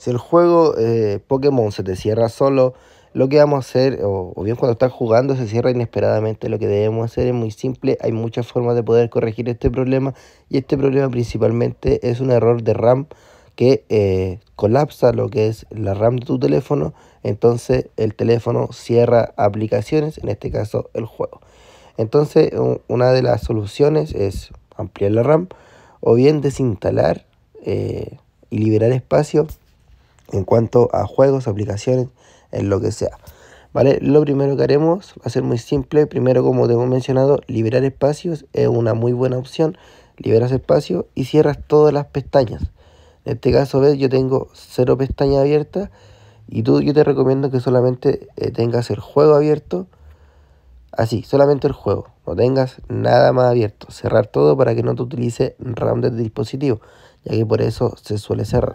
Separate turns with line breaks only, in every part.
Si el juego eh, Pokémon se te cierra solo, lo que vamos a hacer, o, bien cuando estás jugando se cierra inesperadamente, lo que debemos hacer es muy simple, hay muchas formas de poder corregir este problema y este problema principalmente es un error de RAM que eh, colapsa lo que es la RAM de tu teléfono, entonces el teléfono cierra aplicaciones, en este caso el juego. Entonces una de las soluciones es ampliar la RAM o bien desinstalar eh, y liberar espacio en cuanto a juegos, aplicaciones, en lo que sea. ¿Vale? Lo primero que haremos va a ser muy simple. Primero, como te hemos mencionado, liberar espacios es una muy buena opción. Liberas espacio y cierras todas las pestañas. En este caso, ves, yo tengo cero pestañas abiertas y tú, yo te recomiendo que solamente eh, tengas el juego abierto. Así, solamente el juego. No tengas nada más abierto. Cerrar todo para que no te utilice RAM del dispositivo, ya que por eso se suele cerrar.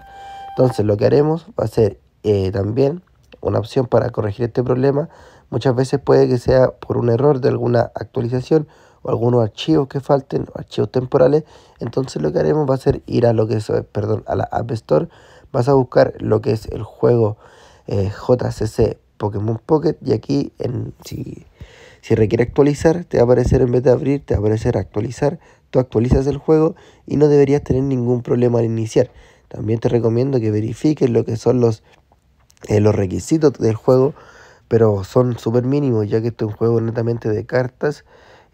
Entonces lo que haremos va a ser eh, también una opción para corregir este problema. Muchas veces puede que sea por un error de alguna actualización o algunos archivos que falten, archivos temporales. Entonces lo que haremos va a ser ir a lo que es, eh, perdón, a la App Store. Vas a buscar lo que es el juego eh, JCC Pokémon Pocket y aquí en, si, si requiere actualizar te va a aparecer en vez de abrir te va a aparecer actualizar tú actualizas el juego y no deberías tener ningún problema al iniciar también te recomiendo que verifiques lo que son los, eh, los requisitos del juego, pero son súper mínimos, ya que esto es un juego netamente de cartas.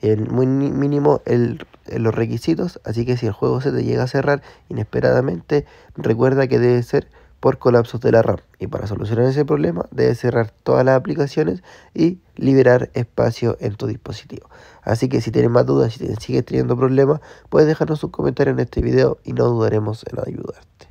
muy mínimo el, los requisitos, así que si el juego se te llega a cerrar inesperadamente, recuerda que debe ser por colapsos de la RAM. Y para solucionar ese problema debes cerrar todas las aplicaciones y liberar espacio en tu dispositivo. Así que si tienes más dudas, si sigues teniendo problemas, puedes dejarnos un comentario en este video y no dudaremos en ayudarte.